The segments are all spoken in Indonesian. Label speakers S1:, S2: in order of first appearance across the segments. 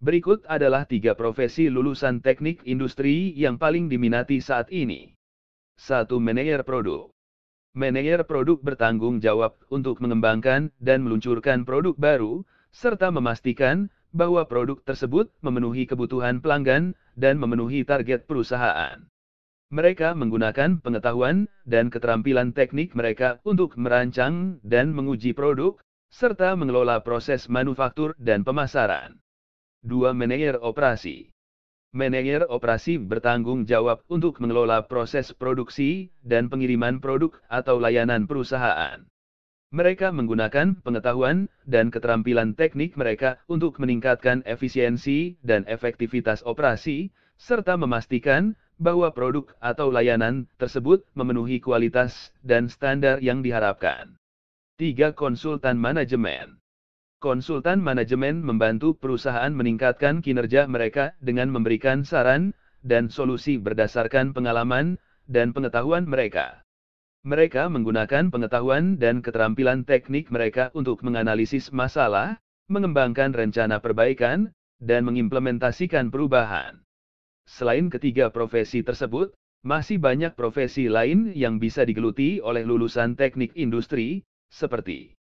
S1: Berikut adalah tiga profesi lulusan teknik industri yang paling diminati saat ini. 1. Manajer produk. Manajer produk bertanggung jawab untuk mengembangkan dan meluncurkan produk baru, serta memastikan bahwa produk tersebut memenuhi kebutuhan pelanggan dan memenuhi target perusahaan. Mereka menggunakan pengetahuan dan keterampilan teknik mereka untuk merancang dan menguji produk, serta mengelola proses manufaktur dan pemasaran. 2. Manajer operasi. Manajer operasi bertanggung jawab untuk mengelola proses produksi dan pengiriman produk atau layanan perusahaan. Mereka menggunakan pengetahuan dan keterampilan teknik mereka untuk meningkatkan efisiensi dan efektivitas operasi, serta memastikan bahwa produk atau layanan tersebut memenuhi kualitas dan standar yang diharapkan. 3. Konsultan manajemen konsultan manajemen membantu perusahaan meningkatkan kinerja mereka dengan memberikan saran dan solusi berdasarkan pengalaman dan pengetahuan mereka. Mereka menggunakan pengetahuan dan keterampilan teknik mereka untuk menganalisis masalah, mengembangkan rencana perbaikan, dan mengimplementasikan perubahan. Selain ketiga profesi tersebut, masih banyak profesi lain yang bisa digeluti oleh lulusan teknik industri, seperti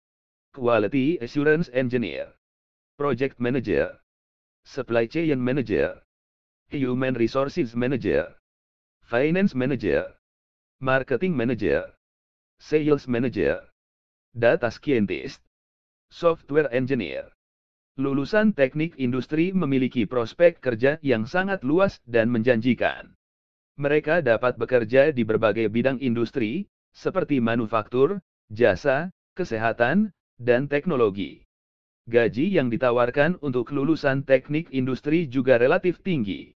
S1: Quality Assurance Engineer, Project Manager, Supply Chain Manager, Human Resources Manager, Finance Manager, Marketing Manager, Sales Manager, Data Scientist, Software Engineer. Lulusan teknik industri memiliki prospek kerja yang sangat luas dan menjanjikan. Mereka dapat bekerja di berbagai bidang industri, seperti manufaktur, jasa, kesehatan, dan teknologi. Gaji yang ditawarkan untuk lulusan teknik industri juga relatif tinggi.